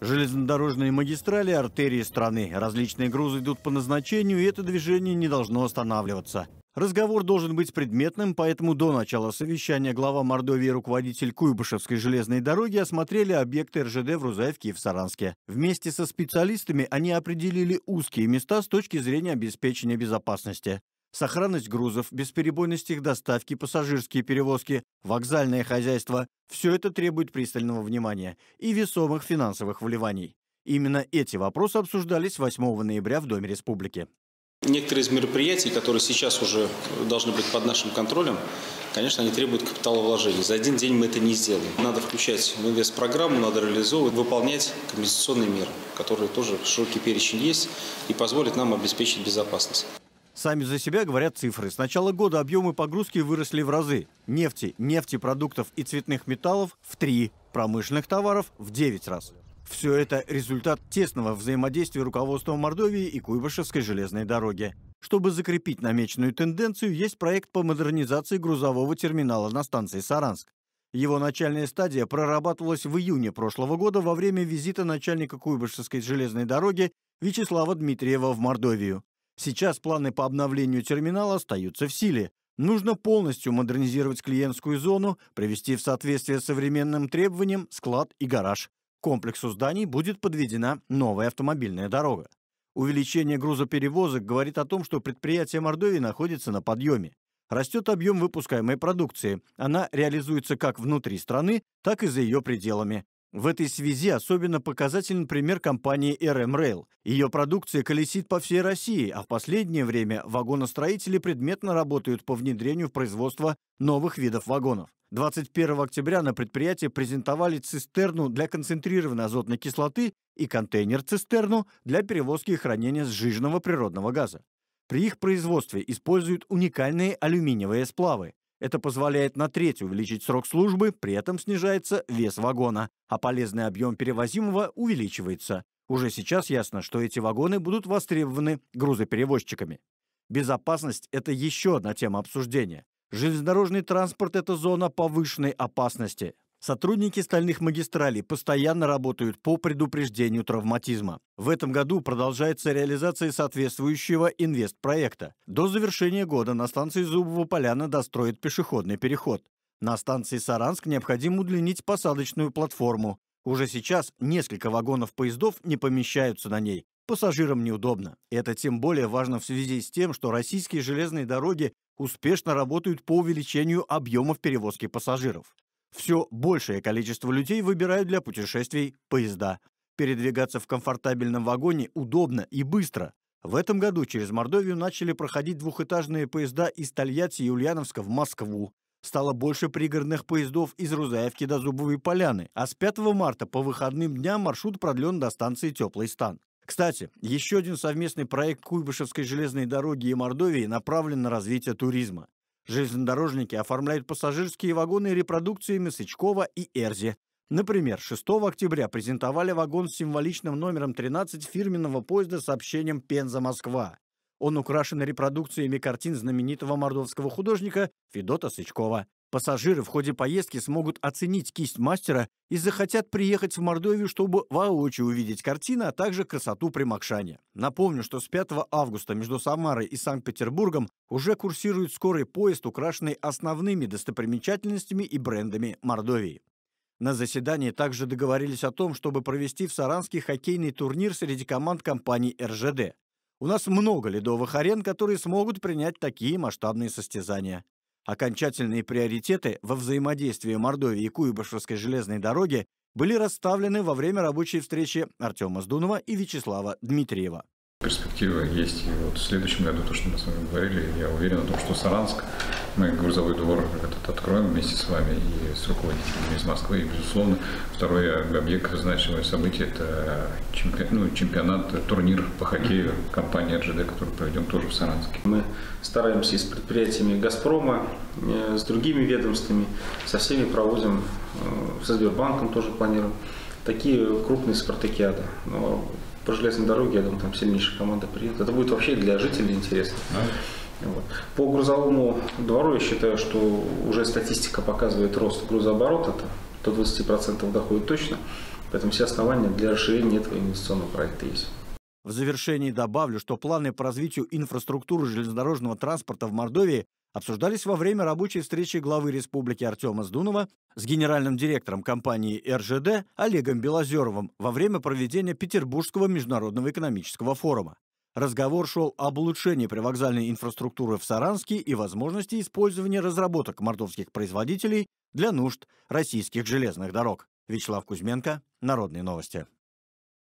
Железнодорожные магистрали – артерии страны. Различные грузы идут по назначению, и это движение не должно останавливаться. Разговор должен быть предметным, поэтому до начала совещания глава Мордовии и руководитель Куйбышевской железной дороги осмотрели объекты РЖД в Рузаевке и в Саранске. Вместе со специалистами они определили узкие места с точки зрения обеспечения безопасности сохранность грузов, бесперебойность их доставки, пассажирские перевозки, вокзальное хозяйство – все это требует пристального внимания и весомых финансовых вливаний. Именно эти вопросы обсуждались 8 ноября в Доме республики. Некоторые из мероприятий, которые сейчас уже должны быть под нашим контролем, конечно, они требуют капиталовложений. За один день мы это не сделаем. Надо включать в инвест-программу, надо реализовывать, выполнять компенсационные меры, которые тоже широкий перечень есть и позволят нам обеспечить безопасность. Сами за себя говорят цифры. С начала года объемы погрузки выросли в разы. Нефти, нефтепродуктов и цветных металлов в три, промышленных товаров в девять раз. Все это результат тесного взаимодействия руководства Мордовии и Куйбышевской железной дороги. Чтобы закрепить намеченную тенденцию, есть проект по модернизации грузового терминала на станции Саранск. Его начальная стадия прорабатывалась в июне прошлого года во время визита начальника Куйбышевской железной дороги Вячеслава Дмитриева в Мордовию. Сейчас планы по обновлению терминала остаются в силе. Нужно полностью модернизировать клиентскую зону, привести в соответствие с современным требованиям склад и гараж. К комплексу зданий будет подведена новая автомобильная дорога. Увеличение грузоперевозок говорит о том, что предприятие Мордовии находится на подъеме. Растет объем выпускаемой продукции. Она реализуется как внутри страны, так и за ее пределами. В этой связи особенно показателен пример компании RM Rail. Ее продукция колесит по всей России, а в последнее время вагоностроители предметно работают по внедрению в производство новых видов вагонов. 21 октября на предприятии презентовали цистерну для концентрированной азотной кислоты и контейнер-цистерну для перевозки и хранения сжиженного природного газа. При их производстве используют уникальные алюминиевые сплавы. Это позволяет на треть увеличить срок службы, при этом снижается вес вагона, а полезный объем перевозимого увеличивается. Уже сейчас ясно, что эти вагоны будут востребованы грузоперевозчиками. Безопасность – это еще одна тема обсуждения. Железнодорожный транспорт – это зона повышенной опасности. Сотрудники стальных магистралей постоянно работают по предупреждению травматизма. В этом году продолжается реализация соответствующего инвестпроекта. До завершения года на станции Зубова Поляна достроят пешеходный переход. На станции Саранск необходимо удлинить посадочную платформу. Уже сейчас несколько вагонов поездов не помещаются на ней. Пассажирам неудобно. Это тем более важно в связи с тем, что российские железные дороги успешно работают по увеличению объемов перевозки пассажиров. Все большее количество людей выбирают для путешествий поезда. Передвигаться в комфортабельном вагоне удобно и быстро. В этом году через Мордовию начали проходить двухэтажные поезда из Тольятти и Ульяновска в Москву. Стало больше пригородных поездов из Рузаевки до Зубовой Поляны, а с 5 марта по выходным дням маршрут продлен до станции «Теплый стан». Кстати, еще один совместный проект Куйбышевской железной дороги и Мордовии направлен на развитие туризма. Железнодорожники оформляют пассажирские вагоны репродукциями Мясычкова и Эрзи. Например, 6 октября презентовали вагон с символичным номером 13 фирменного поезда с сообщением «Пенза-Москва». Он украшен репродукциями картин знаменитого мордовского художника Федота Сычкова. Пассажиры в ходе поездки смогут оценить кисть мастера и захотят приехать в Мордовию, чтобы воочию увидеть картины, а также красоту Примакшани. Напомню, что с 5 августа между Самарой и Санкт-Петербургом уже курсирует скорый поезд, украшенный основными достопримечательностями и брендами Мордовии. На заседании также договорились о том, чтобы провести в Саранске хоккейный турнир среди команд компании РЖД. У нас много ледовых арен, которые смогут принять такие масштабные состязания. Окончательные приоритеты во взаимодействии Мордовии и Куйбышевской железной дороги были расставлены во время рабочей встречи Артема Сдунова и Вячеслава Дмитриева. Перспектива есть и вот в следующем году, то, что мы с вами говорили, я уверен о том, что Саранск мы грузовой двор этот откроем вместе с вами и с руководителями из Москвы. И, безусловно, второй объект, значимое событие, это чемпионат, ну, чемпионат, турнир по хоккею компании РЖД, который проведем тоже в Саранске. Мы стараемся и с предприятиями «Газпрома», э, с другими ведомствами, со всеми проводим, э, со Сбербанком тоже планируем, такие крупные спартакиады. Но по железной дороге, я думаю, там сильнейшая команда приедет. Это будет вообще для жителей интересно. Да. Вот. По грузовому двору я считаю, что уже статистика показывает рост грузооборота, то до 20% доходит точно, поэтому все основания для расширения этого инвестиционного проекта есть. В завершении добавлю, что планы по развитию инфраструктуры железнодорожного транспорта в Мордовии обсуждались во время рабочей встречи главы республики Артема Сдунова с генеральным директором компании РЖД Олегом Белозеровым во время проведения Петербургского международного экономического форума. Разговор шел об улучшении привокзальной инфраструктуры в Саранске и возможности использования разработок мордовских производителей для нужд российских железных дорог. Вячеслав Кузьменко, Народные новости.